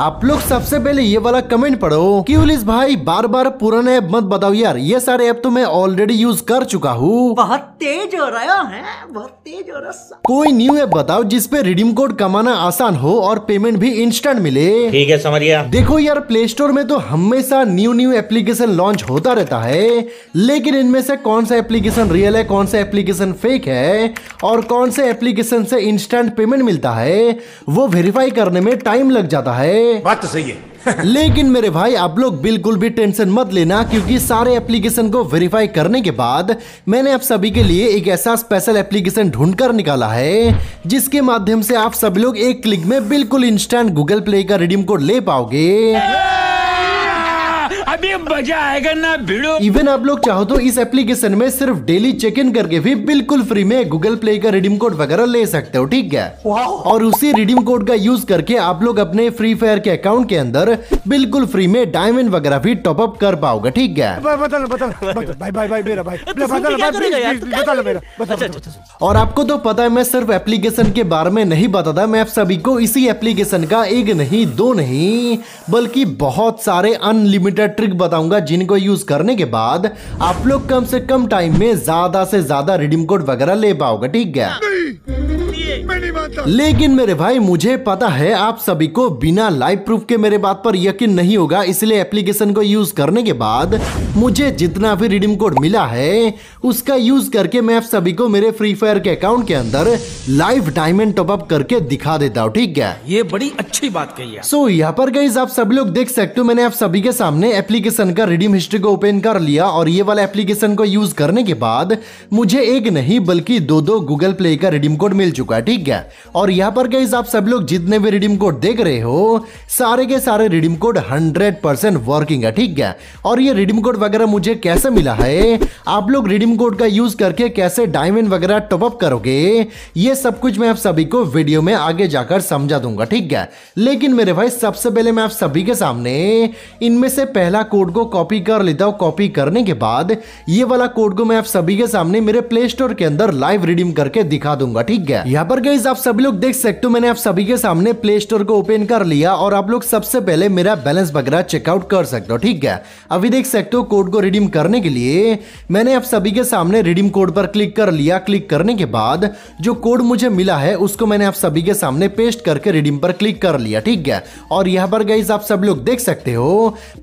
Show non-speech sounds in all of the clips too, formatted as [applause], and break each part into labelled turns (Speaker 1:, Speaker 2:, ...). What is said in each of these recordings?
Speaker 1: आप लोग सबसे पहले ये वाला कमेंट पढ़ो कि उलिस भाई बार बार पुराने ऐप मत बताओ यार ये सारे ऐप तो मैं ऑलरेडी यूज कर चुका हूँ बहुत तेज हो रहा है बहुत तेज हो रहा कोई न्यू ऐप बताओ जिसपे रिडीम कोड कमाना आसान हो और पेमेंट भी इंस्टेंट मिले ठीक है समरिया देखो यार प्ले स्टोर में तो हमेशा न्यू न्यू एप्लीकेशन लॉन्च होता रहता है लेकिन इनमें से कौन सा एप्लीकेशन रियल है कौन सा एप्लीकेशन फेक है और कौन से एप्लीकेशन से इंस्टेंट पेमेंट मिलता है वो वेरीफाई करने में टाइम लग जाता है बात तो सही है [laughs] लेकिन मेरे भाई आप लोग बिल्कुल भी टेंशन मत लेना क्योंकि सारे एप्लीकेशन को वेरीफाई करने के बाद मैंने आप सभी के लिए एक ऐसा स्पेशल एप्लीकेशन ढूंढ कर निकाला है जिसके माध्यम से आप सभी लोग एक क्लिक में बिल्कुल इंस्टेंट गूगल प्ले का रिडीम कोड ले पाओगे अभी मजा आएगा ना भिड़ो इवन आप लोग चाहो तो इस एप्लीकेशन में सिर्फ डेली चेक इन करके भी बिल्कुल फ्री में गूगल प्ले का रिडीम कोड वगैरह ले सकते हो ठीक है और उसी रिडीम कोड का यूज करके आप लोग अपने फ्री फायर के अकाउंट के अंदर बिल्कुल फ्री में डायमंड वगैरह भी टॉप अप कर पाओगे ठीक है अच्छा, अच्छा, और आपको तो पता है मैं सिर्फ एप्लीकेशन के बारे में नहीं बताता मैं आप सभी को इसी एप्लीकेशन का एक नहीं दो नहीं बल्कि बहुत सारे अनलिमिटेड ट्रिक बताऊंगा जिनको यूज करने के बाद आप लोग कम से कम टाइम में ज्यादा से ज्यादा रिडीम कोड वगैरह ले पाओगे ठीक है लेकिन मेरे भाई मुझे पता है आप सभी को बिना लाइव प्रूफ के मेरे बात पर यकीन नहीं होगा इसलिए एप्लीकेशन को यूज करने के बाद मुझे जितना भी रिडीम कोड मिला है उसका यूज करके मैं आप सभी को मेरे फ्री फायर के अकाउंट के अंदर लाइव डायमंड अप करके दिखा देता हूँ ठीक है ये बड़ी अच्छी बात कही है सो so, यहाँ पर गई आप सब लोग देख सकते हो मैंने आप सभी के सामने एप्लीकेशन का रिडीम हिस्ट्री को ओपन कर लिया और ये वाला एप्लीकेशन को यूज करने के बाद मुझे एक नहीं बल्कि दो दो गूगल प्ले का रिडीम कोड मिल चुका है ठीक है और यहाँ पर गाइज आप सब लोग जितने भी रिडीम कोड देख रहे हो सारे के सारे रिडीम कोड 100% वर्किंग है ठीक है और ये रिडीम कोड वगैरह मुझे कैसे मिला है आप लोग रिडीम कोड का यूज करके कैसे डायमंड वगैरह टॉपअप करोगे ये सब कुछ मैं आप सभी को वीडियो में आगे जाकर समझा दूंगा ठीक है लेकिन मेरे भाई सबसे पहले मैं आप सभी के सामने इनमें से पहला कोड को कॉपी कर लेता हूँ कॉपी करने के बाद ये वाला कोड को मैं आप सभी के सामने मेरे प्ले स्टोर के अंदर लाइव रिडीम करके दिखा दूंगा ठीक है यहाँ पर गई आप सब अभी लोग देख सकते हो मैंने आप सभी के सामने प्ले स्टोर को ओपन कर लिया और आप लोग सबसे पहले मेरा बैलेंस वगैरह चेकआउट कर सकते हो ठीक है अभी देख सकते हो कोड को रिडीम करने के लिए मैंने आप सभी के सामने रिडीम कोड पर क्लिक कर लिया क्लिक करने के बाद जो कोड मुझे मिला है उसको मैंने आप सभी के सामने पेस्ट करके रिडीम पर क्लिक कर लिया ठीक है और यहाँ पर गई आप सब लोग देख सकते हो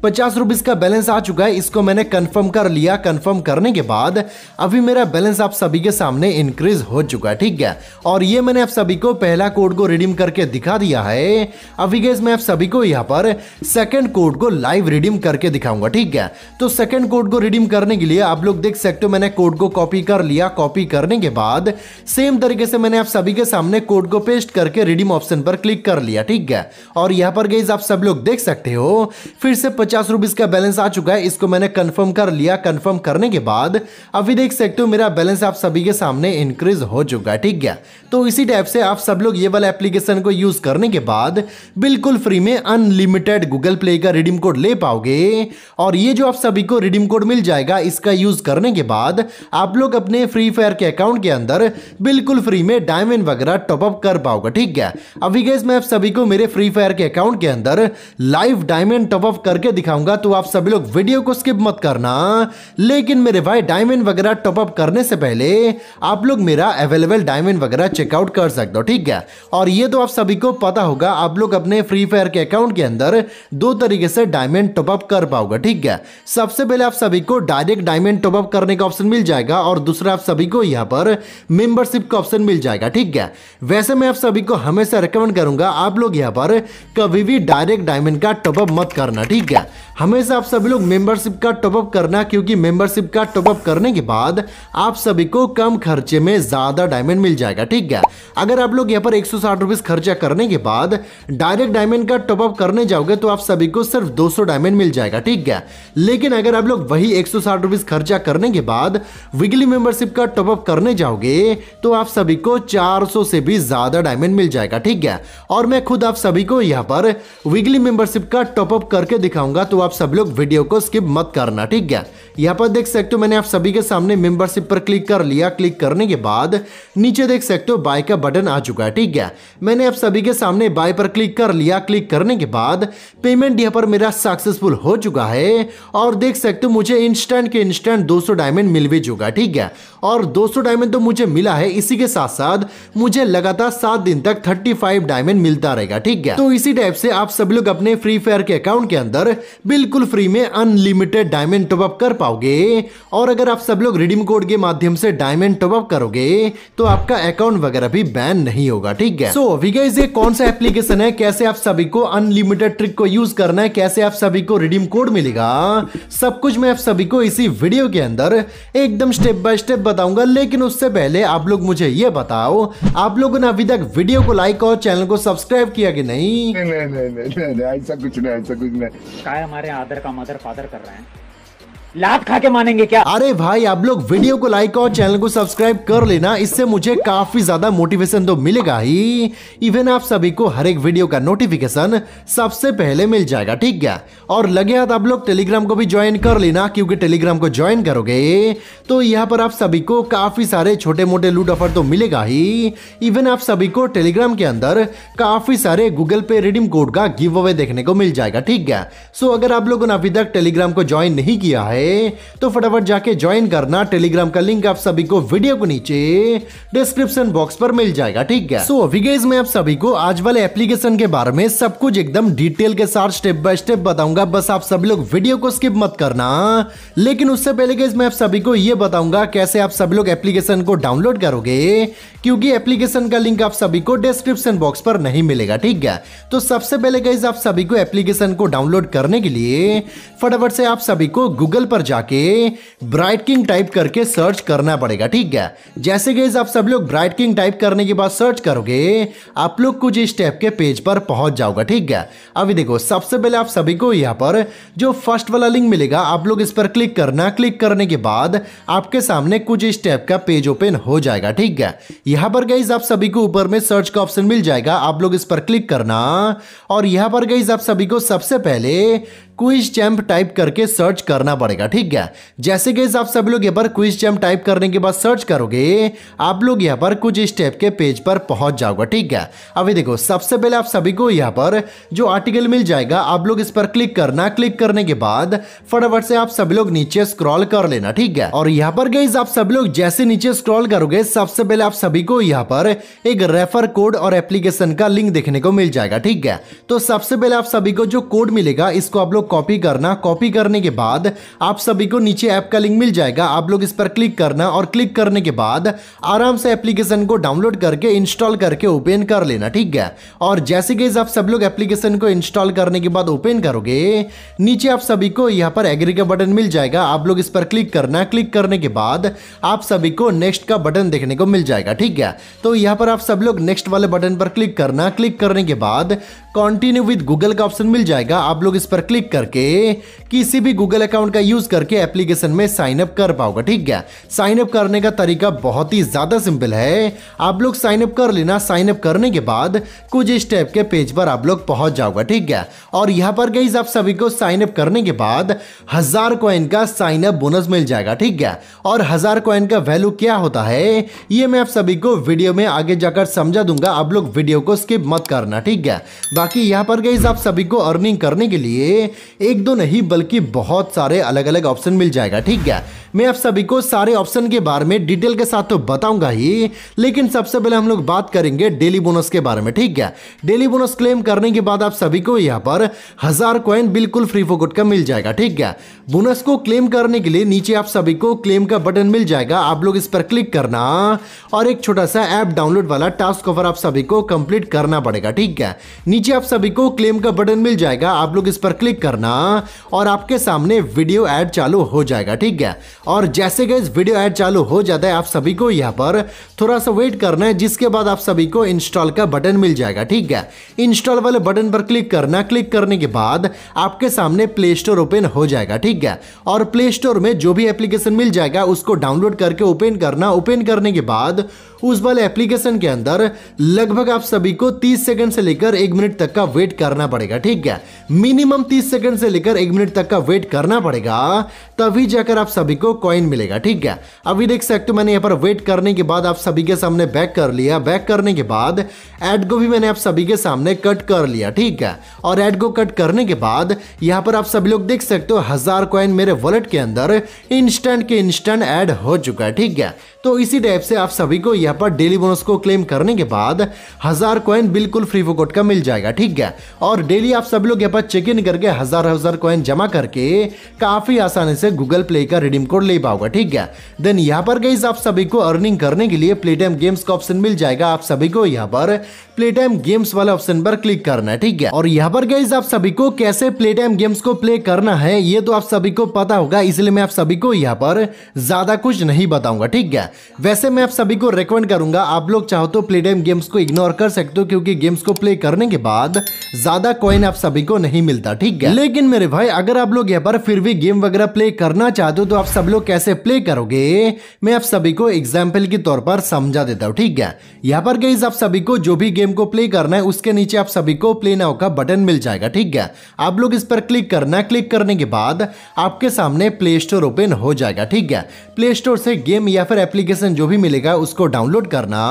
Speaker 1: पचास रुपीज का बैलेंस आ चुका है इसको मैंने कन्फर्म कर लिया कन्फर्म करने के बाद अभी मेरा बैलेंस आप सभी के सामने इंक्रीज हो चुका है ठीक है और ये मैंने आप सभी सभी को पहला कोड को रिडीम करके दिखा दिया है अभी गैस मैं आप सभी को यहाँ पर सेकंड कोड को लाइव रिडीम करके दिखाऊंगा ठीक है तो सेकंड कोड को रिडीम करने के लिए आप लोग देख सकते हो मैंने कोड को कॉपी कर लिया कॉपी करने के बाद सेम तरीके से मैंने आप सभी के सामने कोड को पेस्ट करके रिडीम ऑप्शन पर क्लिक कर लिया ठीक है और यहाँ पर गैस आप सब लोग देख सकते हो फिर से पचास रुपीज का बैलेंस आ चुका है इसको मैंने कन्फर्म कर लिया कन्फर्म करने के बाद अभी देख सकते हो मेरा बैलेंस आप सभी के सामने इंक्रीज हो चुका है ठीक है तो इसी टाइप से आप सब लोग ये वाला एप्लीकेशन को यूज करने के बाद बिल्कुल फ्री में अनलिमिटेड गूगल प्ले का रिडीम कोड ले पाओगे और ये जो आप सभी को रिडीम कोड मिल जाएगा इसका यूज करने के बाद आप लोग अपने फ्री फायर के अकाउंट के अंदर बिल्कुल फ्री में डायमंड वगैरह टॉपअप कर पाओगे ठीक है अभी गैस मैं आप सभी को मेरे फ्री फायर के अकाउंट के अंदर लाइव डायमंड टॉपअप करके दिखाऊंगा तो आप सभी लोग वीडियो को स्किप मत करना लेकिन मेरे भाई डायमंड वगैरह टॉपअप करने से पहले आप लोग मेरा अवेलेबल डायमंड वगैरह चेकआउट कर सकते दो ठीक है और ये तो आप सभी को पता होगा आप लोग अपने फ्री फायर के अकाउंट के अंदर दो तरीके से डायमंड टॉपअप कर पाओगे ठीक है सबसे पहले आप सभी को डायरेक्ट डायमंड टॉपअप करने का ऑप्शन मिल जाएगा और दूसरा आप सभी को यहाँ पर मेंबरशिप का ऑप्शन मिल जाएगा ठीक है वैसे मैं आप सभी को हमेशा रिकमेंड करूंगा आप लोग यहाँ पर कभी भी डायरेक्ट डायमंड का टॉपअप मत करना ठीक है हमेशा आप सभी लोग मेंबरशिप का टॉपअप करना क्योंकि मेंबरशिप का टॉपअप करने के बाद आप सभी को कम खर्चे में ज्यादा डायमंड मिल जाएगा ठीक है अगर आप लोग यहाँ पर एक सौ खर्चा करने के बाद डायरेक्ट डायमंड का टॉपअप करने जाओगे तो आप सभी को सिर्फ 200 डायमंड मिल जाएगा ठीक है लेकिन अगर आप लोग वही एक सौ खर्चा करने के बाद वीकली मेंबरशिप का टॉपअप करने जाओगे तो आप सभी को 400 से भी ज्यादा डायमंड मिल जाएगा ठीक है और मैं खुद आप सभी को यहाँ पर वीकली मेंबरशिप का टॉपअप करके दिखाऊंगा तो आप सब लोग वीडियो को स्किप मत करना ठीक है यहाँ पर देख सकते हो मैंने आप सभी के सामने मेंबरशिप पर क्लिक कर लिया क्लिक करने के बाद नीचे देख सकते हो बाय का बटन आ चुका है ठीक है मैंने आप सभी के सामने बाय पर क्लिक कर लिया क्लिक करने के बाद पेमेंट यहाँ पर मेरा सक्सेसफुल हो चुका है और देख सकते हो मुझे इंस्टेंट के इंस्टेंट दो डायमंड मिल भी चुका ठीक है और दो डायमंड तो मुझे मिला है इसी के साथ साथ मुझे लगातार सात दिन तक 35 डायमंड मिलता रहेगा ठीक है तो इसी टाइप से आप सभी लोग अपने फ्री फायर के अकाउंट के अंदर बिल्कुल फ्री में अनलिमिटेड डायमंड टॉपअप कर पा पाओगे और अगर आप सब लोग रिडीम कोड के माध्यम से डायमंड टॉपअप करोगे तो आपका अकाउंट वगैरह भी बैन नहीं होगा ठीक है सो विगाइज ये कौन सा एप्लीकेशन है कैसे आप सभी को अनलिमिटेड ट्रिक को यूज करना है कैसे आप सभी को रिडीम कोड मिलेगा सब कुछ मैं आप सभी को इसी वीडियो के अंदर एकदम स्टेप बाय स्टेप बताऊंगा लेकिन उससे पहले आप लोग मुझे ये बताओ आप लोगों ने अभी तक वीडियो को लाइक और चैनल को सब्सक्राइब किया कि नहीं नहीं नहीं नहीं ऐसा कुछ नहीं ऐसा कुछ नहीं हमारे आदर का मदर फादर कर रहे हैं लात खा के मानेंगे क्या अरे भाई आप लोग वीडियो को लाइक और चैनल को सब्सक्राइब कर लेना इससे मुझे काफी ज्यादा मोटिवेशन तो मिलेगा ही इवन आप सभी को हर एक वीडियो का नोटिफिकेशन सबसे पहले मिल जाएगा ठीक है और लगे हाथ आप लोग टेलीग्राम को भी ज्वाइन कर लेना क्योंकि टेलीग्राम को ज्वाइन करोगे तो यहाँ पर आप सभी को काफी सारे छोटे मोटे लूट ऑफर तो मिलेगा ही इवन आप सभी को टेलीग्राम के अंदर काफी सारे गूगल पे रिडीम कोड का गिव अवे देखने को मिल जाएगा ठीक है सो अगर आप लोगों ने अभी तक टेलीग्राम को ज्वाइन नहीं किया है आए तो फटाफट जाके ज्वाइन करना टेलीग्राम का लिंक आप सभी को वीडियो को नीचे डिस्क्रिप्शन बॉक्स पर मिल जाएगा ठीक है सो अभी गाइज मैं आप सभी को आज वाले एप्लीकेशन के बारे में सब कुछ एकदम डिटेल के साथ स्टेप बाय स्टेप बताऊंगा बस आप सभी लोग वीडियो को स्किप मत करना लेकिन उससे पहले गाइज मैं आप सभी को ये बताऊंगा कैसे आप सभी लोग एप्लीकेशन को डाउनलोड करोगे क्योंकि एप्लीकेशन का लिंक आप सभी को डिस्क्रिप्शन बॉक्स पर नहीं मिलेगा ठीक है तो सबसे पहले गाइज आप सभी को एप्लीकेशन को डाउनलोड करने के लिए फटाफट से आप सभी को गूगल पर जाके ब्राइट किंग टाइप करके सर्च करना पड़ेगा ठीक है जैसे कि आप सब लोग ब्राइट किंग टाइप करने के बाद सर्च करोगे आप लोग कुछ इस टाइप के पेज पर पहुंच जाओगा ठीक है अभी देखो सबसे पहले आप सभी को यहाँ पर जो फर्स्ट वाला लिंक मिलेगा आप लोग इस पर क्लिक करना क्लिक करने के बाद आपके सामने कुछ इस टाइप का पेज ओपन हो जाएगा ठीक है यहाँ पर गई आप सभी को ऊपर में सर्च का ऑप्शन मिल जाएगा आप लोग इस पर क्लिक करना और यहाँ पर गई आप सभी को सबसे पहले क्विज चैम्प टाइप करके सर्च करना पड़ेगा ठीक है जैसे कि आप सब लोग यहाँ पर क्विज चैम्प टाइप करने के बाद सर्च करोगे आप लोग यहाँ पर कुछ स्टेप के पेज पर पहुंच जाओगे ठीक है अभी देखो सबसे पहले आप सभी को यहाँ पर जो आर्टिकल मिल जाएगा आप लोग इस पर क्लिक करना क्लिक करने के बाद फटाफट से आप सभी लोग नीचे स्क्रॉल कर लेना ठीक है और यहाँ पर गई आप सभी लोग जैसे नीचे स्क्रॉल करोगे सबसे पहले आप सभी को यहाँ पर एक रेफर कोड और एप्लीकेशन का लिंक देखने को मिल जाएगा ठीक है तो सबसे पहले आप सभी को जो कोड मिलेगा इसको आप लोग कॉपी करना कॉपी करने के बाद आप सभी को नीचे ऐप का लिंक मिल जाएगा आप लोग इस पर क्लिक करना और क्लिक करने के बाद आराम से एप्लीकेशन को डाउनलोड करके इंस्टॉल करके ओपन कर लेना ठीक है और जैसे कि आप सब लोग एप्लीकेशन को इंस्टॉल करने के बाद ओपन करोगे नीचे आप सभी को यहाँ पर एग्री का बटन मिल जाएगा आप लोग इस पर क्लिक करना क्लिक करने के बाद आप सभी को नेक्स्ट का बटन देखने को मिल जाएगा ठीक है तो यहाँ पर आप सब लोग नेक्स्ट वाले बटन पर क्लिक करना क्लिक करने के बाद कॉन्टिन्यू विद गूगल का ऑप्शन मिल जाएगा आप लोग इस पर क्लिक करके किसी भी गूगल अकाउंट का यूज करके एप्लीकेशन में साइन अप कर पाओगे ठीक है साइन अप करने का तरीका बहुत ही ज्यादा सिंपल है आप लोग साइन अप कर लेना साइन अप करने के बाद कुछ इस टाइप के पेज पर आप लोग पहुंच जाओगे ठीक है और यहाँ पर गई आप सभी को साइन अप करने के बाद हजार कॉइन का साइन अप बोनस मिल जाएगा ठीक है और हजार कॉइन का वैल्यू क्या होता है ये मैं आप सभी को वीडियो में आगे जाकर समझा दूंगा आप लोग वीडियो को स्किप मत करना ठीक है बाकी यहाँ पर गई आप सभी को अर्निंग करने के लिए एक दो नहीं बल्कि बहुत सारे अलग अलग ऑप्शन मिल जाएगा ठीक है मैं आप सभी को सारे ऑप्शन के बारे में डिटेल के साथ तो बताऊंगा ही लेकिन सबसे पहले हम लोग बात करेंगे डेली बोनस के बारे में ठीक है डेली बोनस क्लेम करने के बाद आप सभी को यहाँ पर हजार क्वाइन बिल्कुल फ्री फोकट का मिल जाएगा ठीक है बोनस को क्लेम करने के लिए नीचे आप सभी को क्लेम का बटन मिल जाएगा आप लोग इस पर क्लिक करना और एक छोटा सा ऐप डाउनलोड वाला टास्क कवर आप सभी को कंप्लीट करना पड़ेगा ठीक है नीचे आप सभी को क्लेम का बटन मिल जाएगा आप लोग इस पर क्लिक करना और आपके सामने वीडियो ऐड चालू हो जाएगा ठीक है और जैसे गए वीडियो ऐड चालू हो जाता है आप सभी को यहाँ पर थोड़ा सा वेट करना है जिसके बाद आप सभी को इंस्टॉल का बटन मिल जाएगा ठीक है इंस्टॉल वाले बटन पर क्लिक करना क्लिक करने के बाद आपके सामने प्ले स्टोर ओपन हो जाएगा ठीक है और प्ले स्टोर में जो भी एप्लीकेशन मिल जाएगा उसको डाउनलोड करके ओपन करना ओपन करने के बाद उस वाले एप्लीकेशन के अंदर लगभग आप सभी को 30 सेकंड से लेकर एक मिनट तक का वेट करना पड़ेगा ठीक है मिनिमम 30 सेकंड से लेकर एक मिनट तक का वेट करना पड़ेगा तभी जाकर आप सभी को कॉइन मिलेगा ठीक है अभी देख सकते हो मैंने यहाँ पर वेट करने के बाद आप सभी के सामने बैक कर लिया बैक करने के बाद एड को भी मैंने आप सभी के सामने कट कर लिया ठीक है और एड को कट करने के बाद यहाँ पर आप सभी लोग देख सकते हो हजार कॉइन मेरे वॉलेट के अंदर इंस्टेंट के इंस्टेंट एड हो चुका है ठीक है तो इसी टाइप से आप सभी को यहाँ पर डेली बोनस को क्लेम करने के बाद हज़ार कॉइन बिल्कुल फ्री फोकोट का मिल जाएगा ठीक है और डेली आप सभी लोग यहाँ पर चेक इन करके हज़ार हज़ार कॉइन जमा करके काफ़ी आसानी से गूगल प्ले का रिडीम कोड ले पाओगे ठीक है देन यहाँ पर गई आप सभी को अर्निंग करने के लिए प्ले टाइम गेम्स का ऑप्शन मिल जाएगा आप सभी को यहाँ पर प्ले टाइम गेम्स वाले ऑप्शन पर क्लिक करना है ठीक है और यहाँ पर गाइज आप सभी को कैसे प्ले टाइम गेम्स को प्ले करना है ये तो आप सभी को पता होगा इसलिए मैं आप सभी को यहाँ पर ज्यादा कुछ नहीं बताऊंगा ठीक है वैसे मैं आप सभी को रिकमेंड करूंगा आप लोग चाहो तो प्ले टाइम गेम्स को इग्नोर कर सकते हो क्योंकि गेम्स को प्ले करने के बाद ज्यादा कॉइन आप सभी को नहीं मिलता ठीक है लेकिन मेरे भाई अगर आप लोग यहाँ पर फिर भी गेम वगैरह प्ले करना चाहते हो तो आप सब लोग कैसे प्ले करोगे मैं आप सभी को एग्जाम्पल के तौर पर समझा देता हूँ ठीक है यहाँ पर गई आप सभी को जो भी गेम गेम को प्ले करना है उसके नीचे आप सभी को प्ले नाउ का बटन मिल जाएगा ठीक है आप लोग इस पर क्लिक करना है क्लिक करने के बाद आपके सामने प्ले स्टोर ओपन हो जाएगा ठीक है प्ले स्टोर से गेम या फिर एप्लीकेशन जो भी मिलेगा उसको डाउनलोड करना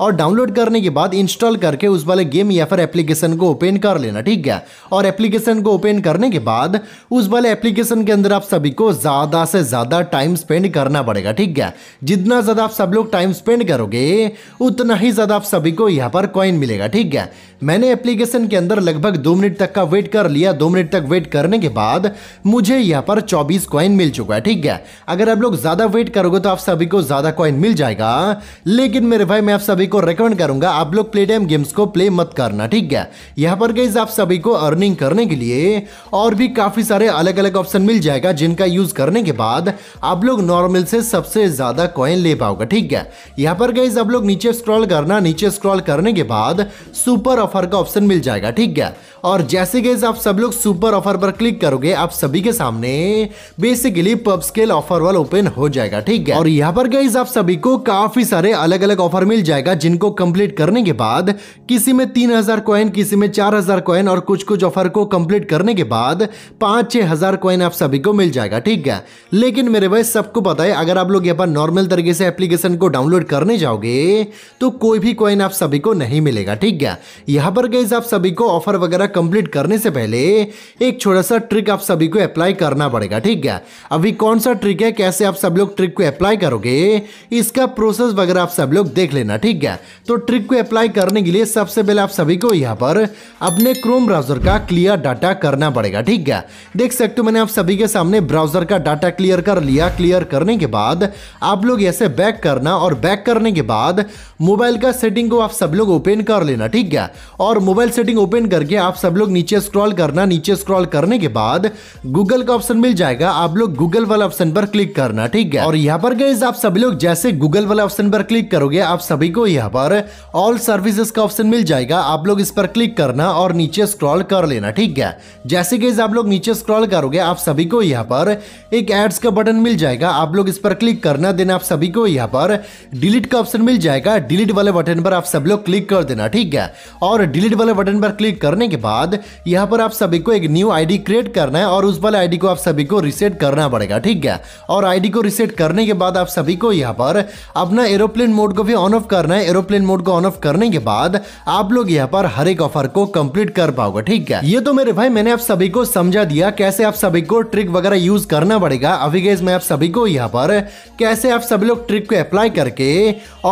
Speaker 1: और डाउनलोड करने के बाद इंस्टॉल करके उस वाले गेम या फिर एप्लीकेशन को ओपन कर लेना ठीक है और एप्लीकेशन को ओपन करने के बाद उस वाले एप्लीकेशन के अंदर आप सभी को ज़्यादा से ज़्यादा टाइम स्पेंड करना पड़ेगा ठीक है जितना ज़्यादा आप सब लोग टाइम स्पेंड करोगे उतना ही ज़्यादा आप सभी को यहाँ पर कॉइन फाइन मिलेगा ठीक है मैंने एप्लीकेशन के अंदर लगभग दो मिनट तक का वेट कर लिया दो मिनट तक वेट करने के बाद मुझे यहाँ पर चौबीस कॉइन मिल चुका है ठीक है अगर आप लोग ज़्यादा वेट करोगे तो आप सभी को ज़्यादा कॉइन मिल जाएगा लेकिन मेरे भाई मैं आप सभी को रिकमेंड करूंगा आप लोग प्ले टाइम गेम्स को प्ले मत करना ठीक है यहाँ पर गई आप सभी को अर्निंग करने के लिए और भी काफ़ी सारे अलग अलग ऑप्शन मिल जाएगा जिनका यूज़ करने के बाद आप लोग नॉर्मल से सबसे ज़्यादा कॉइन ले पाओगे ठीक है यहाँ पर गई आप लोग नीचे स्क्रॉल करना नीचे स्क्रॉल करने के बाद बाद सुपर ऑफर का ऑप्शन मिल जाएगा ठीक है और जैसे गैस आप सब लोग सुपर ऑफर पर क्लिक करोगे आप सभी के सामने basically Pubscale offer wall open हो जाएगा ठीक है और यहाँ पर गैस आप सभी को काफी सारे अलग अलग ऑफर मिल जाएगा जिनको कंप्लीट करने के बाद किसी में तीन हजार कॉइन किसी में चार हजार कॉइन और कुछ कुछ ऑफर को कंप्लीट करने के बाद पांच छह हजार कॉइन आप सभी को मिल जाएगा ठीक है लेकिन मेरे भाई सबको पता है अगर आप लोग यहाँ पर नॉर्मल तरीके से एप्लीकेशन को डाउनलोड करने जाओगे तो कोई भी कॉइन आप सभी को नहीं मिलेगा ठीक है यहाँ पर गई आप सभी को ऑफर वगैरह कंप्लीट करने से पहले एक छोटा सा ट्रिक आप सभी को अप्लाई करना पड़ेगा ठीक है अभी कौन सा ट्रिक है कैसे आप सब लोग ट्रिक को अप्लाई करोगे इसका प्रोसेस वगैरह आप सब लोग देख लेना ठीक है तो ट्रिक को अप्लाई करने के लिए सबसे पहले आप सभी को यहाँ पर अपने क्रोम ब्राउजर का क्लियर डाटा करना पड़ेगा ठीक है देख सकते हो मैंने आप सभी के सामने ब्राउजर का डाटा क्लियर कर लिया क्लियर करने के बाद आप लोग ऐसे बैक करना और बैक करने के बाद मोबाइल का सेटिंग को आप सब लोग ओपन ओपन कर लेना ठीक है और मोबाइल सेटिंग ओपन करके आप सब लोग नीचे स्क्रॉल करना नीचे स्क्रॉल करने के बाद गूगल का ऑप्शन मिल जाएगा आप लोग गूगल वाले ऑप्शन पर क्लिक करना ठीक है और यहाँ पर गए आप सभी लोग जैसे गूगल वाले ऑप्शन पर क्लिक करोगे आप सभी को यहाँ पर ऑल सर्विसेज का ऑप्शन मिल जाएगा आप लोग इस पर क्लिक करना और नीचे स्क्रॉल कर लेना ठीक है जैसे कि आप लोग नीचे स्क्रॉल करोगे आप सभी को यहाँ पर एक एड्स का बटन मिल जाएगा आप लोग इस पर क्लिक करना देन आप सभी को यहाँ पर डिलीट का ऑप्शन मिल जाएगा डिलीट वाले बटन पर आप सब लोग क्लिक कर कर देना ठीक है और डिलीट वाले बटन पर क्लिक करने के बाद यहाँ पर आप सभी को एक न्यू आईडी क्रिएट करना है और उस वाले आईडी को आप सभी को रिसेट करना पड़ेगा ठीक है और आईडी को रिसेट करने के बाद आप सभी को यहाँ पर अपना एरोप्लेन मोड को भी ऑन ऑफ करना है एरोप्लेन मोड को ऑन ऑफ करने के बाद आप लोग यहाँ पर हर एक ऑफर को कम्प्लीट कर पाओगे ठीक है ये तो मेरे भाई मैंने आप सभी को समझा दिया कैसे आप सभी को ट्रिक वगैरह यूज करना पड़ेगा अभी गैस मैं आप सभी को यहाँ पर कैसे आप सभी लोग ट्रिक को अप्लाई करके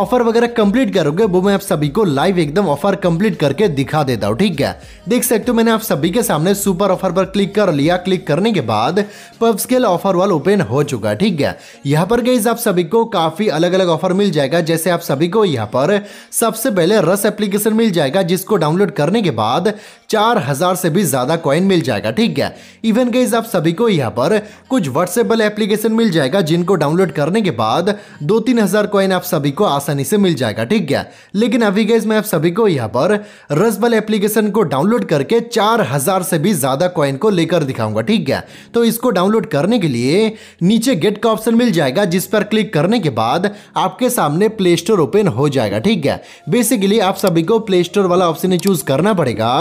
Speaker 1: ऑफर वगैरह कंप्लीट करोगे वो मैं आप सभी को लाइव लाइव एकदम ऑफर कंप्लीट करके दिखा देता हूँ ठीक है देख सकते हो मैंने आप सभी के सामने सुपर ऑफर पर क्लिक कर लिया क्लिक करने के बाद Pubscale offer wall open हो चुका है ठीक है यहाँ पर गई आप सभी को काफी अलग अलग ऑफर मिल जाएगा जैसे आप सभी को यहाँ पर सबसे पहले रस एप्लीकेशन मिल जाएगा जिसको डाउनलोड करने के बाद चार से भी ज्यादा कॉइन मिल जाएगा ठीक है इवन गई आप सभी को यहाँ पर कुछ व्हाट्सएप वाले एप्लीकेशन मिल जाएगा जिनको डाउनलोड करने के बाद दो तीन हजार कॉइन आप सभी को आसानी से मिल जाएगा ठीक है लेकिन अभी गई मैं आप सभी को यहाँ पर रसबल एप्लीकेशन को डाउनलोड करके चार हजार से भी ज़्यादा कॉइन को लेकर दिखाऊंगा ठीक है तो इसको डाउनलोड करने के लिए नीचे गेट का ऑप्शन मिल जाएगा जिस पर क्लिक करने के बाद आपके सामने प्ले स्टोर ओपन हो जाएगा ठीक है बेसिकली आप सभी को प्ले स्टोर वाला ऑप्शन चूज करना पड़ेगा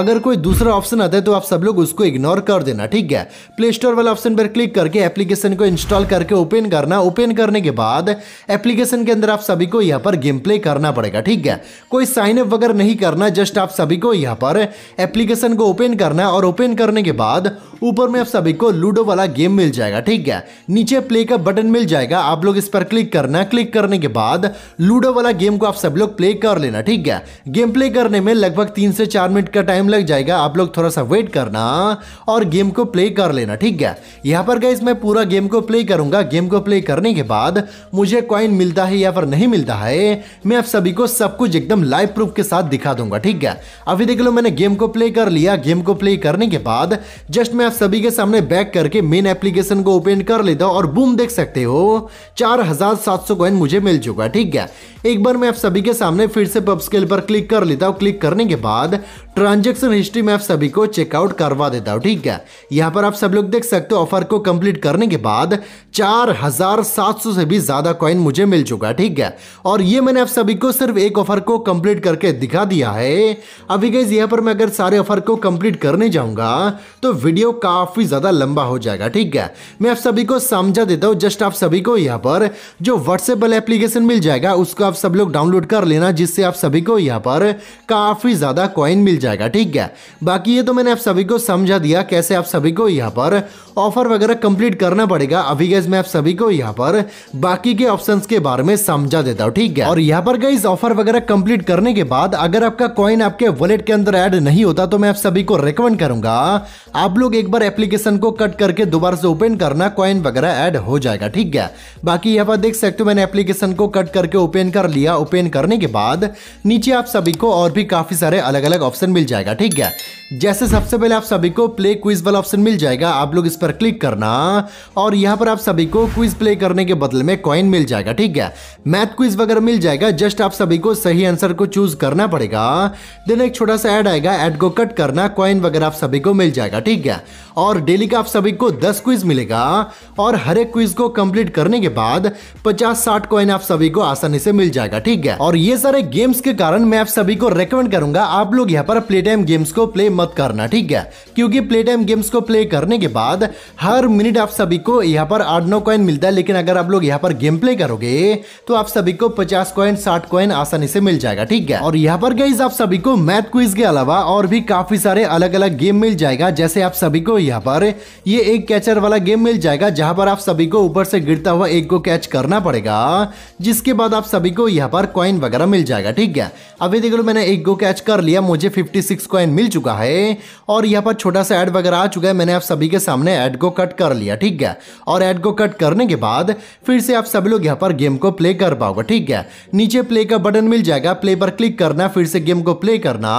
Speaker 1: अगर कोई दूसरा ऑप्शन आता है तो आप सब लोग उसको इग्नोर कर देना ठीक है प्ले स्टोर वाला ऑप्शन पर क्लिक करके एप्लीकेशन को इंस्टॉल करके ओपन करना ओपन करने के बाद एप्लीकेशन के अंदर आप सभी को यहाँ पर गेम प्ले करना पड़ेगा ठीक है कोई कोई साइन अप वगैरह नहीं करना जस्ट आप सभी को यहाँ पर एप्लीकेशन को ओपन करना है और ओपन करने के बाद ऊपर में आप सभी को लूडो वाला गेम मिल जाएगा ठीक है नीचे प्ले का बटन मिल जाएगा आप लोग इस पर क्लिक करना क्लिक करने के बाद लूडो वाला गेम को आप सब लोग प्ले कर लेना ठीक है गेम प्ले करने में लगभग तीन से चार मिनट का टाइम लग जाएगा आप लोग थोड़ा सा वेट करना और गेम को प्ले कर लेना ठीक है यहाँ पर गई मैं पूरा गेम को प्ले करूंगा गेम को प्ले करने के बाद मुझे कॉइन मिलता है या फिर नहीं मिलता है मैं आप सभी को सब कुछ एकदम लाइव प्रूफ के साथ दिखा दूंगा ठीक है अभी देख लो मैंने गेम को प्ले कर लिया गेम को प्ले करने के बाद जस्ट मैं आप सभी के सामने बैक करके मेन एप्लीकेशन को ओपन कर लेता हूँ और बूम देख सकते हो चार हजार सात सौ कॉइन मुझे मिल चुका ठीक है एक बार मैं आप सभी के सामने फिर से पब स्केल पर क्लिक कर लेता हूँ क्लिक करने के बाद ट्रांजेक्शन हिस्ट्री में आप सभी को चेकआउट करवा देता हूँ ठीक है यहाँ पर आप सब लोग देख सकते हो ऑफर को कंप्लीट करने के बाद चार हजार सात सौ से भी ज्यादा कॉइन मुझे मिल चुका ठीक है और ये मैंने आप सभी को सिर्फ एक ऑफर को कंप्लीट कंप्लीट करके दिखा दिया है अभी गई यहाँ पर मैं अगर सारे ऑफर को कंप्लीट करने जाऊंगा तो वीडियो काफ़ी ज़्यादा लंबा हो जाएगा ठीक है मैं आप सभी को समझा देता हूँ जस्ट आप सभी को यहाँ पर जो व्हाट्सएप वाला एप्लीकेशन मिल जाएगा उसको आप सब लोग डाउनलोड कर लेना जिससे आप सभी को यहाँ पर काफ़ी ज़्यादा कॉइन मिल जाएगा ठीक है बाकी ये तो मैंने आप सभी को समझा दिया कैसे आप सभी को यहाँ पर ऑफर वगैरह कंप्लीट करना पड़ेगा अभी गैस मैं आप सभी को यहाँ पर बाकी के ऑप्शंस के बारे में समझा देता हूँ ठीक है और यहाँ पर गई ऑफर वगैरह कंप्लीट कर करने के बाद अगर आपका कॉइन आपके वॉलेट के अंदर ऐड नहीं होता तो मैं आप सभी को रिकमेंड करूंगा आप लोग एक बार एप्लीकेशन को कट करके दोबारा से ओपन करना कॉइन वगैरह ऐड हो जाएगा ठीक है बाकी यहाँ पर देख सकते हो मैंने एप्लीकेशन को कट करके ओपन कर लिया ओपन करने के बाद नीचे आप सभी को और भी काफी सारे अलग अलग ऑप्शन मिल जाएगा ठीक है जैसे सबसे पहले आप सभी को प्ले क्विज वाला ऑप्शन मिल जाएगा आप लोग इस पर क्लिक करना और यहाँ पर आप सभी को क्विज प्ले करने के बदले में कॉइन मिल जाएगा ठीक है मैथ क्विज वगैरह मिल जाएगा जस्ट आप सभी को सही आंसर को चूज करना पड़ेगा देन एक छोटा सा ऐड आएगा ऐड को कट करना कॉइन वगैरह आप सभी को मिल जाएगा ठीक है और डेली का आप सभी को दस क्विज मिलेगा और हर एक क्विज को कंप्लीट करने के बाद पचास साठ कॉइन आप सभी को आसानी से मिल जाएगा ठीक है और ये सारे गेम्स के कारण मैं आप सभी को रेकमेंड करूंगा आप लोग यहाँ पर प्ले टाइम गेम्स को प्ले मत करना ठीक है क्योंकि प्ले टाइम गेम्स को प्ले करने के बाद हर मिनट आप सभी को यहाँ पर आठ नौ कॉइन मिलता है लेकिन अगर आप लोग यहाँ पर गेम प्ले करोगे तो आप सभी को पचास कॉइन साठ कॉइन आसानी से मिल जाएगा ठीक ठीक है और यहाँ पर गई आप सभी को मैथ क्विज के अलावा और भी काफी सारे अलग अलग गेम मिल जाएगा जैसे आप सभी को यहाँ पर ये एक कैचर वाला गेम मिल जाएगा जहाँ पर आप सभी को ऊपर से गिरता हुआ एक को कैच करना पड़ेगा जिसके बाद आप सभी को यहाँ पर कॉइन वगैरह मिल जाएगा ठीक है अभी देख लो मैंने एक को कैच कर लिया मुझे फिफ्टी सिक्स कॉइन मिल चुका है और यहाँ पर छोटा सा एड वगैरह आ चुका है मैंने आप सभी के सामने एड को कट कर लिया ठीक है और एड को कट करने के बाद फिर से आप सभी लोग यहाँ पर गेम को प्ले कर पाओगे ठीक है नीचे प्ले का बटन मिल जाएगा प्ले प्ले पर क्लिक करना फिर से गेम को प्ले करना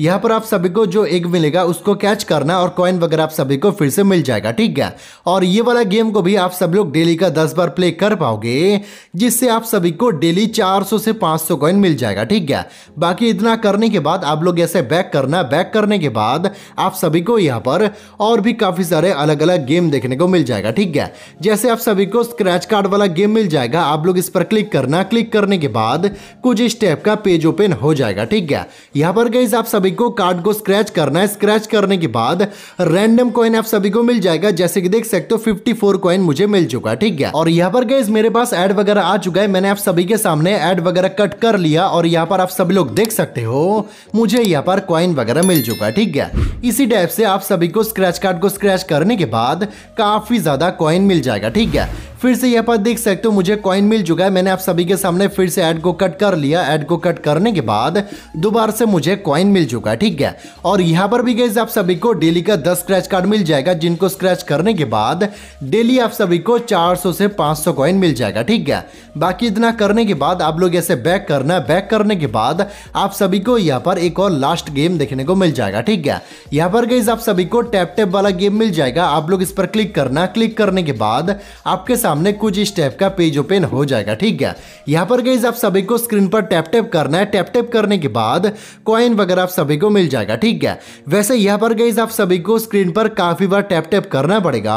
Speaker 1: यहाँ पर आप सभी को जो एक मिलेगा उसको कैच करना और कॉइन वगैरह आप सभी को फिर से मिल जाएगा ठीक है और ये वाला गेम को भी आप सब लोग डेली का दस बार प्ले कर पाओगे जिससे आप सभी को डेली चार से 500 सौ मिल जाएगा ठीक है बाकी इतना करने के बाद आप लोग ऐसे बैक करना बैक करने के बाद आप सभी को यहाँ पर और भी काफ़ी सारे अलग अलग गेम देखने को मिल जाएगा ठीक है जैसे आप सभी को स्क्रैच कार्ड वाला गेम मिल जाएगा आप लोग इस पर क्लिक करना क्लिक करने के बाद कुछ इस टाइप का पे पेज ओपन हो जाएगा ठीक है यहां पर गई आप सभी को कार्ड को स्क्रैच करना है स्क्रैच करने के बाद रैंडम कॉइन आप सभी को मिल जाएगा जैसे कि देख सकते हो फिफ्टी फोर कॉइन मुझे मिल चुका है ठीक है और यहाँ पर गई मेरे पास एड वगैरह आ चुका है मैंने आप सभी के सामने एड वगैरह कट कर लिया और यहाँ पर आप सभी लोग देख सकते हो मुझे यहाँ पर कॉइन वगैरह मिल चुका है ठीक है इसी टाइप से आप सभी को स्क्रैच कार्ड को स्क्रैच करने के बाद काफी ज्यादा कॉइन मिल जाएगा ठीक है फिर से यहाँ पर देख सकते हो मुझे कॉइन मिल चुका है मैंने आप सभी के सामने फिर से एड को कट कर लिया एड को कट करने के बाद दोबारा से मुझे कॉइन मिल चुका है ठीक है और यहाँ पर भी गैस आप सभी को डेली का दस स्क्रैच कार्ड मिल जाएगा जिनको स्क्रैच करने के बाद डेली आप सभी को 400 से 500 कॉइन मिल जाएगा ठीक है बाकी इतना करने के बाद आप लोग ऐसे बैक करना है बैक करने के बाद आप सभी को यहाँ पर एक और लास्ट गेम देखने को मिल जाएगा ठीक है यहाँ पर गैस आप सभी को टैप टैप वाला गेम मिल जाएगा आप लोग इस पर क्लिक करना क्लिक करने के बाद आपके सामने कुछ इस टैप का पेज ओपन हो जाएगा ठीक है यहाँ पर गैस आप सभी को स्क्रीन पर टैप टैप करना करना है टैप टैप करने के बाद कॉइन वगैरह आप सभी को मिल जाएगा ठीक है वैसे यहाँ पर गई आप सभी को स्क्रीन पर काफ़ी बार टैप टैप करना पड़ेगा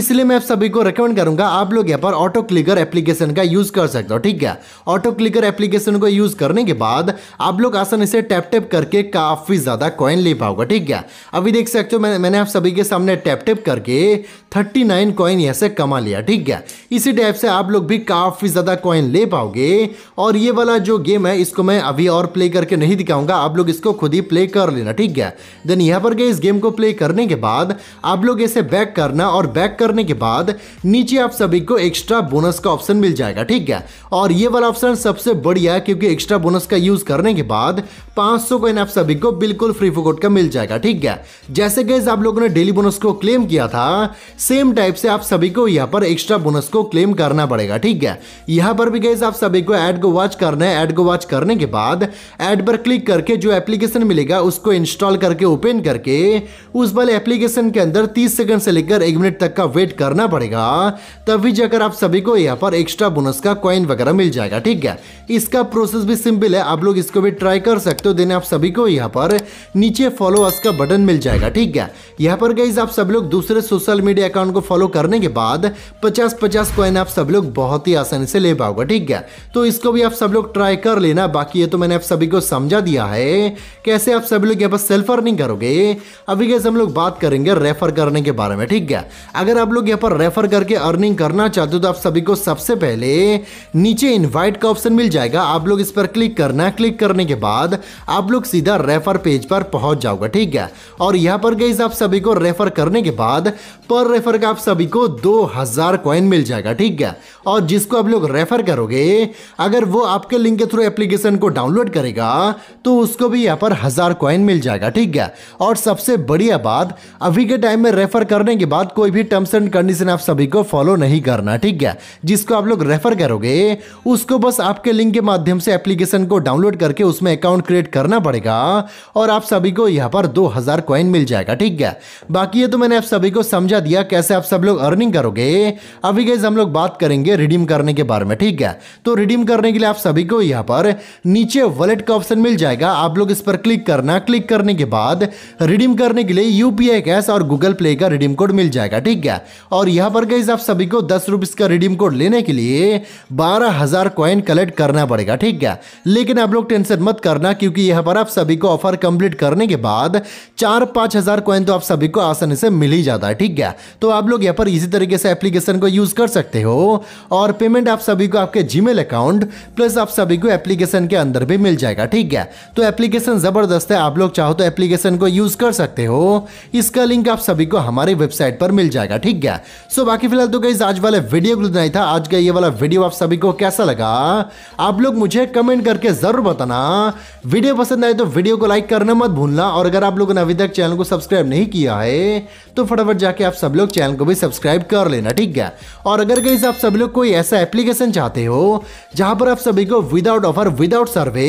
Speaker 1: इसलिए मैं आप सभी को रिकमेंड करूंगा आप लोग यहाँ पर ऑटो क्लिकर एप्लीकेशन का यूज़ कर सकते हो ठीक है ऑटो क्लिकर एप्लीकेशन को यूज़ करने के बाद आप लोग आसानी से टैप टैप करके काफ़ी ज़्यादा कॉइन ले पाओगे ठीक है अभी देख सकते हो मैं, मैंने आप सभी के सामने टैप टैप करके थर्टी नाइन कॉइन यहाँ से कमा लिया ठीक है इसी टाइप से आप लोग भी काफ़ी ज़्यादा कॉइन ले पाओगे और ये वाला जो गेम है इस इसको मैं अभी और प्ले करके नहीं दिखाऊंगा आप लोग इसको खुद ही प्ले कर लेना ठीक है देन यहाँ पर गए इस गेम को प्ले करने के बाद आप लोग इसे बैक करना और बैक करने के बाद नीचे आप सभी को एक्स्ट्रा बोनस का ऑप्शन मिल जाएगा ठीक है और ये वाला ऑप्शन सबसे बढ़िया है क्योंकि एक्स्ट्रा बोनस का यूज करने के बाद 500 कॉइन आप सभी को बिल्कुल फ्री फोकोट का मिल जाएगा ठीक है जैसे गैस आप लोगों ने डेली बोनस को क्लेम किया था सेम टाइप से आप सभी को यहाँ पर एक्स्ट्रा बोनस को क्लेम करना पड़ेगा ठीक है यहाँ पर भी गैस आप सभी को एड को वॉच करना है एड को वॉच कर करने के बाद एड पर क्लिक करके जो एप्लीकेशन मिलेगा उसको इंस्टॉल करके ओपन करके उस वाले एप्लीकेशन के अंदर 30 सेकंड से लेकर एक मिनट तक का वेट करना पड़ेगा तभी जाकर आप सभी को यहाँ पर एक्स्ट्रा बोनस का कॉइन वगैरह मिल जाएगा ठीक है इसका प्रोसेस भी सिंपल है आप लोग इसको भी ट्राई कर सकते हो देने आप सभी को यहाँ पर नीचे फॉलो अस का बटन मिल जाएगा ठीक है यहाँ पर गई आप सब लोग दूसरे सोशल मीडिया अकाउंट को फॉलो करने के बाद पचास पचास कॉइन आप सब लोग बहुत ही आसानी से ले पाओगे ठीक है तो इसको भी आप सब लोग ट्राई कर लेना बाकी ये तो मैंने आप सभी को समझा दिया है कैसे आप सभी लोग यहाँ पर सेल्फ अर्निंग करोगे अभी कैसे हम लोग बात करेंगे रेफर करने के बारे में ठीक है अगर आप लोग यहाँ पर रेफर करके अर्निंग करना चाहते हो तो आप सभी को सबसे पहले नीचे इन्वाइट का ऑप्शन मिल जाएगा आप लोग इस पर क्लिक करना क्लिक करने के बाद आप लोग सीधा रेफर पेज पर पहुंच जाओगे ठीक है और यहाँ पर गई आप सभी को रेफर करने के बाद पर रेफर का आप सभी को दो हजार कॉइन मिल जाएगा ठीक है और जिसको आप लोग रेफर करोगे अगर वो आपके लिंक के थ्रू एप्लीकेशन एप्लीकेशन को डाउनलोड करेगा तो उसको भी यहाँ पर हज़ार कॉइन मिल जाएगा ठीक है और सबसे बढ़िया बात अभी के टाइम में रेफर करने के बाद कोई भी टर्म्स एंड कंडीशन आप सभी को फॉलो नहीं करना ठीक है जिसको आप लोग रेफर करोगे उसको बस आपके लिंक के माध्यम से एप्लीकेशन को डाउनलोड करके उसमें अकाउंट क्रिएट करना पड़ेगा और आप सभी को यहाँ पर दो हज़ार कॉइन मिल जाएगा ठीक है बाकी ये तो मैंने आप सभी को समझा दिया कैसे आप सब लोग अर्निंग करोगे अभी गैस हम लोग बात करेंगे रिडीम करने के बारे में ठीक है तो रिडीम करने के लिए आप सभी को यहाँ पर नीचे वॉलेट का ऑप्शन मिल जाएगा आप लोग इस पर क्लिक करना क्लिक करने के बाद रिडीम करने के लिए यूपीआई कैश और गूगल प्ले का रिडीम कोड मिल जाएगा ठीक है और यहां पर गई आप सभी को दस रुपीज का रिडीम कोड लेने के लिए बारह हजार क्वाइन कलेक्ट करना पड़ेगा ठीक है लेकिन आप लोग टेंशन मत करना क्योंकि यहां पर आप सभी को ऑफर कंप्लीट करने के बाद चार पांच हजार क्वाइन तो आप सभी को आसानी से मिल ही जाता है ठीक है तो आप लोग यहां पर इसी तरीके से एप्लीकेशन को यूज कर सकते हो और पेमेंट आप सभी को आपके जीमेल अकाउंट प्लस आप सभी को एप्लीकेशन एप्लीकेशन के अंदर भी मिल जाएगा ठीक है तो एप्लीकेशन ज़बरदस्त है आप लोग चाहो तो एप्लीकेशन को यूज़ कर सकते हो इसका लिंक आप सभी को हमारी वेबसाइट पर मिल जाएगा ठीक है सो बाकी फिलहाल तो गई आज वाले वीडियो कुछ नहीं था आज का ये वाला वीडियो आप सभी को कैसा लगा आप लोग मुझे कमेंट करके ज़रूर बताना वीडियो पसंद आए तो वीडियो को लाइक करना मत भूलना और अगर आप लोगों ने अभी तक चैनल को सब्सक्राइब नहीं किया है तो फटाफट जाके आप सब लोग चैनल को भी सब्सक्राइब कर लेना ठीक है और अगर कहीं आप सभी लोग कोई ऐसा एप्लीकेशन चाहते हो जहां पर आप सभी को without offer without survey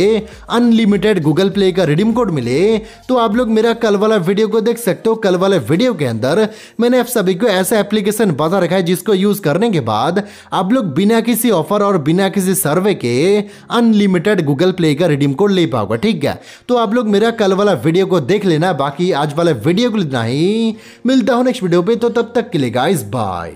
Speaker 1: unlimited Google Play का रिडीम कोड मिले तो आप लोग मेरा कल वाला वीडियो को देख सकते हो कल वाले वीडियो के अंदर मैंने आप सभी को ऐसा एप्लीकेशन बता रखा है जिसको यूज करने के बाद आप लोग बिना किसी ऑफर और बिना किसी सर्वे के अनलिमिटेड गूगल प्ले का रिडीम कोड ले पाओगे ठीक है तो आप लोग मेरा कल वाला वीडियो को देख लेना बाकी आज वाला वीडियो को इतना ही मिलता हूँ नेक्स्ट वीडियो पे तो तब तक के लिए गाइस बाय